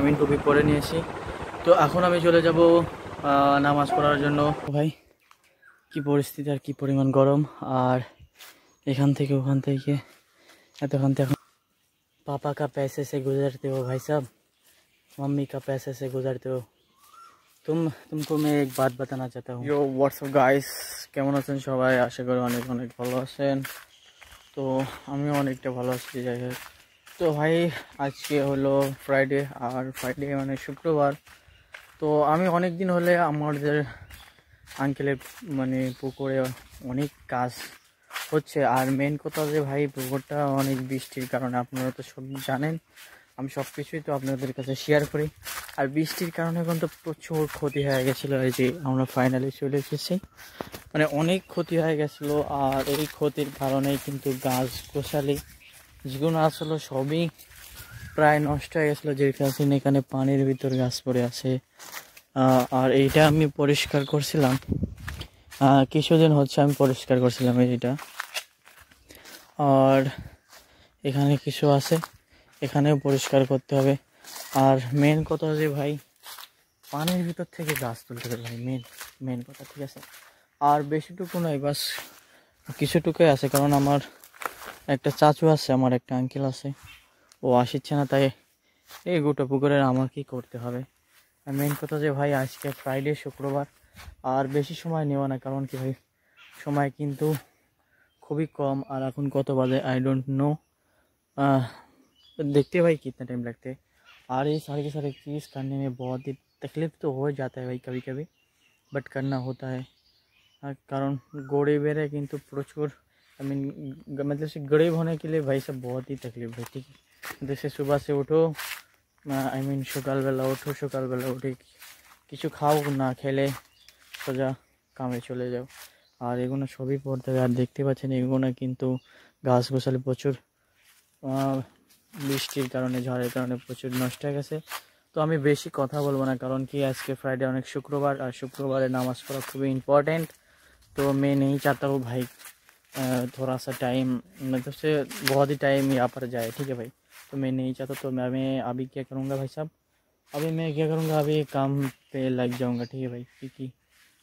আমি টুপি পরে নিয়েছি তো এখন আমি চলে যাব নামাজ পড়ার জন্য ভাই কি পরিস্থিতি আর কি পরিমাণ গরম আর এখান থেকে ওখান থেকে এতখান থেকে পাপা কা पैसे से গুজারতে हो ভাই সাহ মাম্মি কা पैसे से গুজারতে हो তুম तुमको मैं এক बात बताना চাতা হো यो গাইস কেমন আছেন সবাই আশা করি অনেক অনেক ভালো আছেন তো আমিও অনেকটা ভালো আছি যাই হোক তো ভাই আজকে হলো ফ্রাইডে আর ফ্রাইডে মানে শুক্রবার তো আমি অনেক দিন হলে আমাদের আঙ্কেলের মানে পুকুরে অনেক কাজ হচ্ছে আর মেন কথা যে ভাই পুকুরটা অনেক বৃষ্টির কারণে আপনারা তো সব জানেন আমি সব কিছুই তো আপনাদের কাছে শেয়ার করি আর বৃষ্টির কারণে কিন্তু প্রচুর ক্ষতি হয়ে গেছিলো এই যে আমরা ফাইনালি চলে এসেছি মানে অনেক ক্ষতি হয়ে গেছিলো আর এই ক্ষতির কারণেই কিন্তু গাছ গোছালি যেগুলো আসলে সবই প্রায় নষ্ট হয়ে গেছিলো যে কাছিন এখানে পানির ভিতর গাছ পড়ে আছে আর এইটা আমি পরিষ্কার করছিলাম কিছুদিন হচ্ছে আমি পরিষ্কার করছিলাম এইটা আর এখানে কিছু আছে এখানেও পরিষ্কার করতে হবে আর মেন কথা যে ভাই পানির ভিতর থেকে গাছ তুলতে হবে ভাই মেন মেন কথা ঠিক আছে আর বেশিটুকু নয় বাস কিছুটুকুই আছে কারণ আমার একটা চাচু আছে আমার একটা আঙ্কেল আছে ও আসছেন না তাই এই গোটা পুকুরের আমার কি করতে হবে আর মেইন কথা যে ভাই আজকে ফ্রাইডে শুক্রবার আর বেশি সময় নেওয়া না কারণ কি ভাই সময় কিন্তু খুবই কম আর এখন কত বাজে আই ডোন্ট নো দেখতে ভাই কত টাইম লাগে আর এই সারকে সার এক চিজ কাননেে बहुत ही तकलीफ तो हो जाता है भाई कभी कभी बट करना होता है কারণ গوڑে বেরে কিন্তু প্রচুর आई मीन গমতলাসি গড়েব হওয়ার কেলে ভাইসব বহুতই तकलीफ হচ্ছে দসে সুবা সে উঠো আই মিন শো কালবেলা উঠো শো কালবেলা উঠো কিছু খাও না খেলে তো যা কামরে চলে যাও আর ইগুনা ছবি পড়দে আর দেখতে পাচ্ছেন ইগুনা কিন্তু ঘাস গোছাল প্রচুর আ লিশটির কারণে ঝাড়ের কারণে প্রচুর নষ্ট গেছে তো আমি বেশি কথা বলবো না কারণ কি আজকে ফ্রাইডে অনেক শুক্রবার আর শুক্রবারে নামাজ পড়া খুব ইম্পর্টেন্ট তো আমি ਨਹੀਂ चाहता ও ভাই थोड़ा सा टाइम मतलब से बहुत ही टाइम यहाँ पर जाए ठीक है भाई तो मैं नहीं चाहता तो मैं मैं अभी क्या करूँगा भाई साहब अभी मैं क्या करूँगा अभी काम पे लग जाऊँगा ठीक है भाई क्योंकि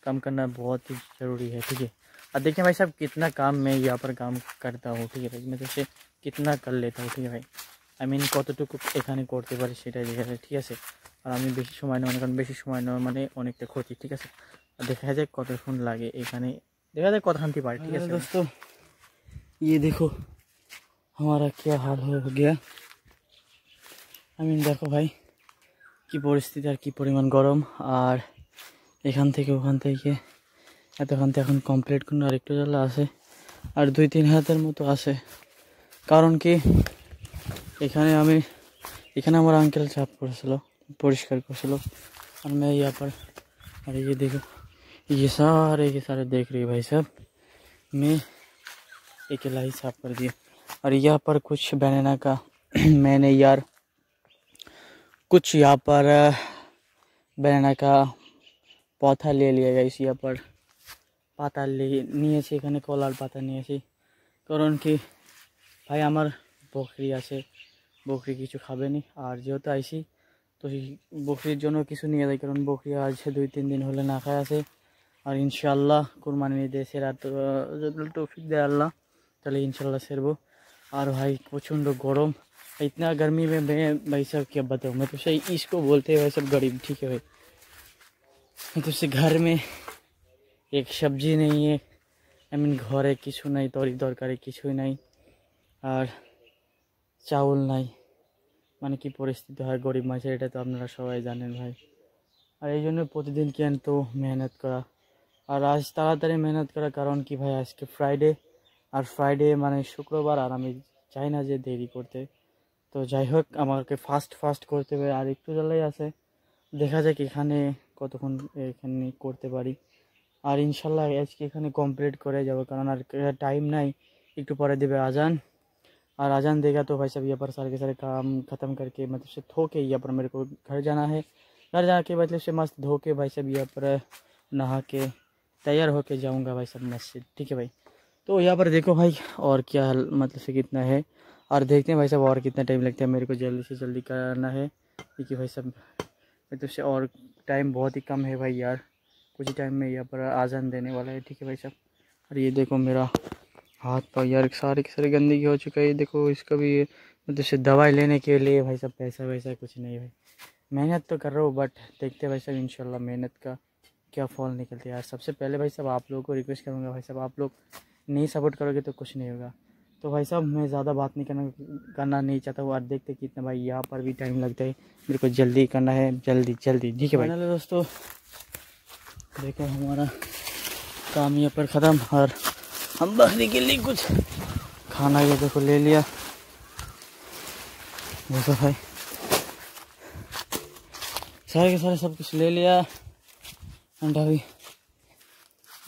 काम करना बहुत ही ज़रूरी है ठीक है अब देखिए भाई साहब कितना काम मैं यहाँ पर काम करता हूँ ठीक है भाई मैं मतलब जैसे कितना कर लेता हूँ ठीक है भाई आई मीन কতটুকু एखे करते ठीक है और যায় ঠিক समय আর আমি বেশি সময় নেওয়া কারণ বেশি সময় নেওয়া মানে অনেকটা ক্ষতি ঠিক देखा जाए দেখা যায় কতক্ষণ লাগে এখানে দেখা যায় ये देखो हमारा क्या हाल हो गया আমি দেখো ভাই কি পরিস্থিতি আর কি পরিমাণ গরম আর এখান থেকে ওখান থেকে এতখান থেকে এখন কমপ্লিট কোনো আরেকটু জ্বালা আছে আর দুই তিন হাতের মতো আছে কারণ কি এখানে আমি এখানে আমার আঙ্কেল চাপ করেছিল পরিষ্কার করেছিল और मैं यहाँ पर अरे ये देखो ये सारे के सारे देख रही भाई साहब मैं एक इलाही साफ कर दिए और यहाँ पर कुछ बनाना का मैंने यार कुछ यहाँ पर बनाना का पौधा ले लिया गया इस यहाँ पर पता ले नहीं कल पता नहीं कारण कि भाई हमार बकरी आ बकरी किचू खाने और जेहतु आईसी तो बकर जो किस नहीं जाए कारण बकरी आज दुई तीन दिन हम ना खाए और इनशाला कुरमानी दे सर तो टफिक दे आल्ला चलिए इनशाला शेर वो और भाई प्रचंड गरम इतना गर्मी में मैं भाई सब क्या बताऊँ मैं तो सही इसको बोलते हैं भाई सब गरीब ठीक है भाई मैं तो से घर में एक सब्जी नहीं है आई मीन घर है किसु नहीं तरी दरकारी किसु नहीं और चावल नहीं मान कि परिस्थिति तो है गरीब माचे ये तो अपना सबा जान भाई और यह प्रतिदिन क्या तो मेहनत करा और आज तरह मेहनत करा कारण कि भाई आज के फ्राइडे আর ফ্রাইডে মানে শুক্রবার আর আমি চাইনা যে দেরি করতে তো যাই হোক আমাকে ফাস্ট ফাস্ট করতে হবে আর একটু জলই আছে দেখা যাক এখানে কতক্ষণ এখানে করতে পারি আর ইনশাআল্লাহ আজকে এখানে কমপ্লিট করে যাব কারণ আর টাইম নাই একটু পরে দিবে আযান আর আযান দেখা তো ভাইসব ইয়া পর সরের কাজ খতম करके মতসে ধোকে ইয়া পর আমারে কো ঘর जाना है घर जाके মতসে मस्त धोके भाईसब ইয়া পর नहा के तैयार होके जाऊंगा भाईसब মসজিদ ঠিক আছে ভাই तो यहाँ पर देखो भाई और क्या मतलब से कितना है और देखते हैं भाई साहब और कितना टाइम लगता है मेरे को जल्दी से जल्दी करना है क्योंकि भाई साहब मतलब से और टाइम बहुत ही कम है भाई यार कुछ ही टाइम में यहाँ पर आज़ान देने वाला है ठीक है भाई साहब और ये देखो मेरा हाथ पाँव यार सारे के सारे गंदगी हो चुका है देखो इसका भी मतलब से दवाई लेने के लिए भाई साहब पैसा वैसा कुछ नहीं भाई मेहनत तो कर रहा हूँ बट देखते भाई साहब इनशाला मेहनत का क्या फॉल निकलती है यार सबसे पहले भाई साहब आप लोगों को रिक्वेस्ट करूँगा भाई साहब आप लोग नहीं सपोर्ट करोगे तो कुछ नहीं होगा तो भाई साहब मैं ज़्यादा बात नहीं करना करना नहीं चाहता वो आप देखते इतना भाई यहाँ पर भी टाइम लगता है मेरे को जल्दी करना है जल्दी जल्दी ठीक है भाई दोस्तों देखो हमारा काम यहाँ पर ख़त्म और हम बहने के लिए कुछ खाना ये देखो ले लिया देखो भाई सारे के सारे सब कुछ ले लिया अंडा अभी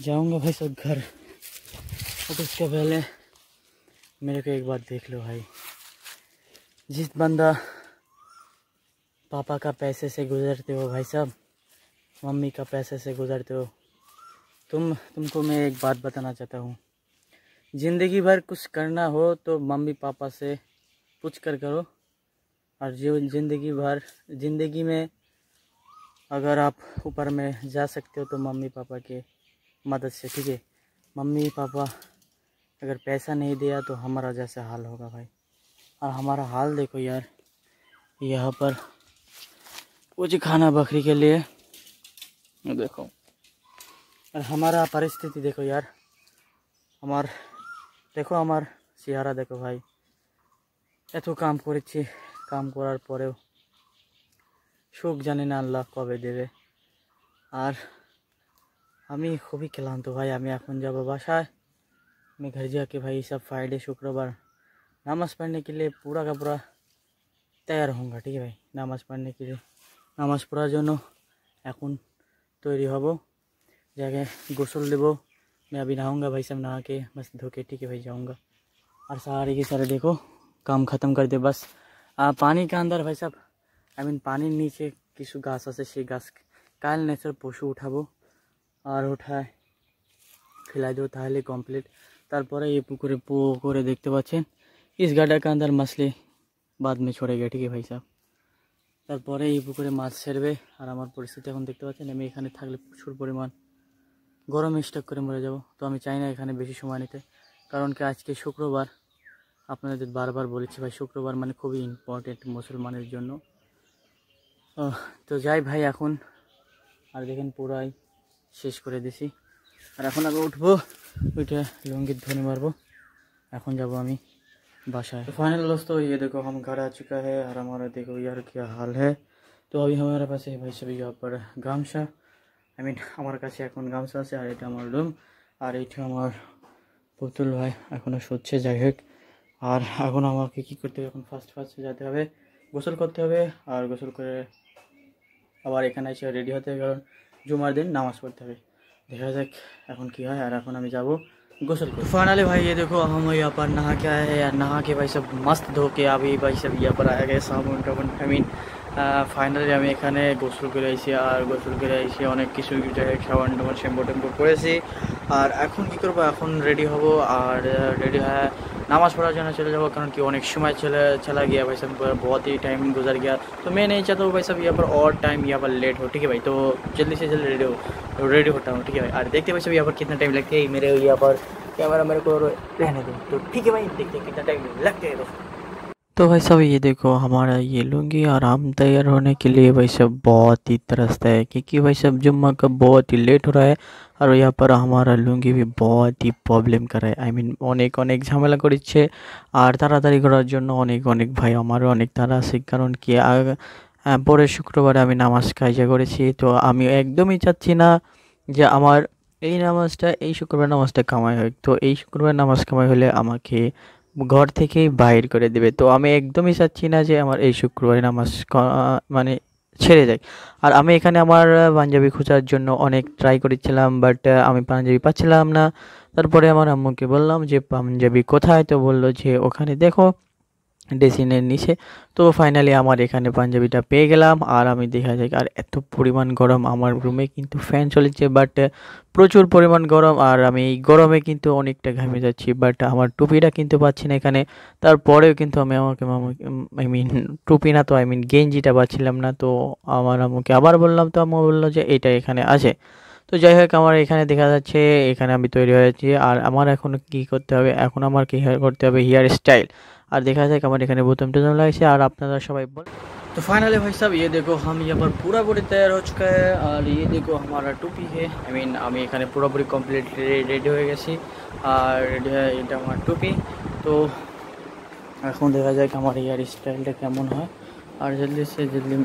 जाऊँगा भाई सब घर और तो उसके पहले मेरे को एक बार देख लो भाई जिस बंदा पापा का पैसे से गुजरते हो भाई साहब मम्मी का पैसे से गुजरते हो तुम तुमको मैं एक बात बताना चाहता हूँ ज़िंदगी भर कुछ करना हो तो मम्मी पापा से पूछ कर करो और जो ज़िंदगी भर ज़िंदगी में अगर आप ऊपर में जा सकते हो तो मम्मी पापा के मदद से ठीक है मम्मी पापा अगर पैसा नहीं दिया तो हमारा जैसा हाल होगा भाई और हमारा हाल देखो यार यहाँ पर कुछ खाना बकरी के लिए देखो और हमारा परिस्थिति देखो यार हमार देखो আমার চেহারা देखो भाई এত काम করেছি কাম सुख পরেও ना अल्लाह না देवे और দেবে खूब ही খুবই ক্লান্ত भाई हमें एन যাব बसा मैं घर जाके भाई सब फ्राइडे शुक्रवार नमाज पढ़ने के लिए पूरा का पूरा तैयार होगा ठीक है भाई नमाज पढ़ने के लिए नमाज पढ़ार जो एन तैरी हब जाके गोसल देव मैं अभी नहाऊंगा भाई सब नहा के बस धोके ठीक है भाई जाऊंगा और सारे के सारे देखो काम ख़त्म कर दे बस आ, पानी के अंदर भाई साहब आई मीन पानी नीचे किस घास से সেই গাছ কাল নেচার পশু উঠাবো আর উঠায় ফেলাই দেবো তাহলে কমপ্লিট তারপরে এই পুকুরে পো করে দেখতে পাচ্ছেন इस গাডা কান্দার মাসলে মাছলি বাদ মে ছড়ে গিয়ে ঠিক ভাই সাহ তারপরে এই পুকুরে মাছ ছেড়বে আর আমার পরিস্থিতি এখন দেখতে পাচ্ছেন আমি এখানে থাকলে প্রচুর পরিমাণ গরমে স্টক করে মরে যাব তো আমি চাই না এখানে বেশি সময় নিতে কারণ কি আজকে শুক্রবার আপনাদের বারবার বলেছি ভাই শুক্রবার মানে খুবই ইম্পর্টেন্ট মুসলমানের জন্য তো যাই ভাই এখন আর দেখেন পুরাই শেষ করে দিছি আর এখন আগে উঠবো ওইটা লঙ্গিত ধনে মারবো এখন যাব আমি বাসায় ফাইনাল फाइनल दोस्तों ये देखो हम घर आ चुका है और हमारा देखो यार क्या তো আমি আমার পাশে ভাই সবই আপনার গামছা আই মিন আমার কাছে এখন গামছা আছে আর এটা আমার রুম আর এইটা আমার পুতুল ভাই এখনও শুচ্ছে যাই হোক আর এখন আমাকে কি করতে হবে এখন ফার্স্ট ফার্স্ট যেতে হবে গোসল করতে হবে আর গোসল করে আবার এখানে এসে রেডি হতে হবে কারণ জুমার দিন নামাজ পড়তে হবে দেখাসাক এখন কি হয় আর এখন আমি যাব গোসল ফাইনালি ভাই ये देखो हम यहां पर नहा के आए हैं या नहा के भाई सब मस्त धो के आ अभी भाई सब यहां पर आ गए सामने आई मीन फाइनली मैं এখানে গোসল করে এসেছি আর গোসল করে এসেছি অনেক কিছু যা সাবান তো শেমপ টম করেছি আর এখন কি করব এখন রেডি হব আর রেডি হ্যাঁ, নামাজ পড়ার জন্য চলে যাব কারণ কি অনেক সময় চলে چلا گیا ভাইসব बहुत ही टाइम गुजर गया तो मैं नहीं चाहता हूं भाई सब यहां पर और टाइम यहां पर लेट हो ठीक है भाई तो जल्दी से जल्दी रेडी हो रेडी होता हूँ ठीक है भाई अरे देखते भाई सब यहाँ पर कितना टाइम लगता है मेरे यहाँ पर कैमरा मेरे को रहने दो तो ठीक है भाई देखते कितना टाइम लगता है दोस्तों तो भाई सब ये देखो हमारा ये लूँगी आराम तैयार होने के लिए भाई सब बहुत ही तरसता है क्योंकि भाई सब जुम्मा का बहुत ही लेट हो रहा है और यहाँ पर हमारा लूँगी भी बहुत ही प्रॉब्लम প্রবলেম করে আই মিন অনেক অনেক ঝামেলা করেছে আর তাড়াতাড়ি করার জন্য অনেক অনেক भाई हमारे अनेक तारा से कारण कि পরে শুক্রবারে আমি নামাজ কাজা করেছি তো আমি একদমই চাচ্ছি না যে আমার এই নামাজটা এই শুক্রবার নামাজটা কামাই হয় তো এই শুক্রবার নামাজ কামাই হলে আমাকে ঘর থেকেই বাইর করে দেবে তো আমি একদমই চাচ্ছি না যে আমার এই শুক্রবারে নামাজ মানে ছেড়ে যায় আর আমি এখানে আমার পাঞ্জাবি খোঁজার জন্য অনেক ট্রাই করেছিলাম বাট আমি পাঞ্জাবি পাচ্ছিলাম না তারপরে আমার আম্মুকে বললাম যে পাঞ্জাবি কোথায় তো বললো যে ওখানে দেখো ডেসিনের নিচে তো ফাইনালি আমার এখানে পাঞ্জাবিটা পেয়ে গেলাম আর আমি দেখা যাক আর এত পরিমাণ গরম আমার রুমে কিন্তু ফ্যান চলেছে বাট প্রচুর পরিমাণ গরম আর আমি এই গরমে কিন্তু অনেকটা ঘামে যাচ্ছি বাট আমার টুপিটা কিন্তু পাচ্ছি না এখানে তারপরেও কিন্তু আমি আমাকে আই মিন টুপি না তো আই মিন গেঞ্জিটা পাচ্ছিলাম না তো আমার আমাকে আবার বললাম তো আমার বললো যে এটা এখানে আছে তো যাই হোক আমার এখানে দেখা যাচ্ছে এখানে আমি তৈরি হয়েছি আর আমার এখন কি করতে হবে এখন আমার কী করতে হবে হেয়ার স্টাইল আর দেখা যাক আমার এখানে বোতামটা জমা লাগছে আর আপনারা সবাই বল তো ফাইনালি ভাই সাহেব ইয়ে দেখো আমি আবার পুরোপুরি তৈরি হো চুকা আর ইয়ে দেখো আমার টুপি হে আই মিন আমি এখানে পুরোপুরি কমপ্লিট রেডি হয়ে গেছি আর রেডি হয়ে এটা আমার টুপি তো এখন দেখা যাক আমার ইয়ার স্টাইলটা কেমন হয় আর জলদি সে জলদি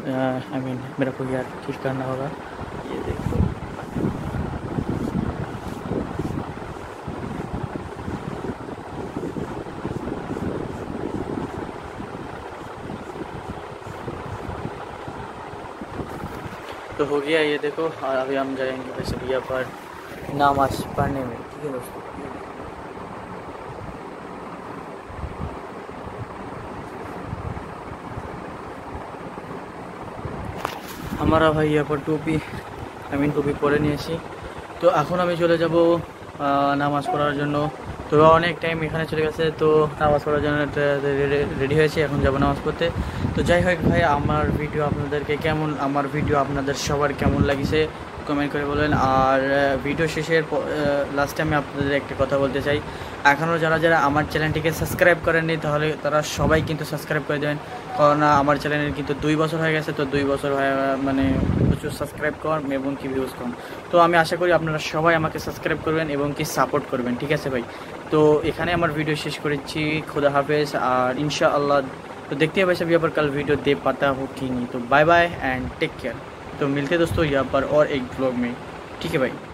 আই মিন মেরা ইয়ার ঠিক না হবে तो हो गया ये देखो और अभी हम जाएंगे वैसे भैया पर नमाज पढ़ने में ठीक है दोस्तों हमारा भाई यहाँ पर টুপি আমি টুপি পরে নিয়েছি তো এখন আমি চলে যাব নামাজ পড়ার জন্য তো অনেক টাইম এখানে চলে গেছে তো নামাজ পড়ার জন্য রেডি হয়েছি এখন যাব নামাজ পড়তে তো যাই হোক ভাই আমার ভিডিও আপনাদেরকে কেমন আমার ভিডিও আপনাদের সবার কেমন লাগিছে কমেন্ট করে বলেন আর ভিডিও শেষের লাস্টে আমি আপনাদের একটা কথা বলতে চাই এখনও যারা যারা আমার চ্যানেলটিকে সাবস্ক্রাইব করেননি তাহলে তারা সবাই কিন্তু সাবস্ক্রাইব করে দেবেন কারণ আমার চ্যানেলের কিন্তু দুই বছর হয়ে গেছে তো দুই বছর হয়ে মানে প্রচুর সাবস্ক্রাইব কর এবং কি ভিউজ কম তো আমি আশা করি আপনারা সবাই আমাকে সাবস্ক্রাইব করবেন এবং কি সাপোর্ট করবেন ঠিক আছে ভাই তো এখানে আমার ভিডিও শেষ করেছি খোদা হাফেজ আর ইনশাআল্লাহ तो देखते हैं भाई सब यहाँ पर कल वीडियो दे पाता हूँ कि नहीं तो bye bye and take care तो मिलते हैं दोस्तों यहाँ पर और एक ब्लॉग में ठीक है भाई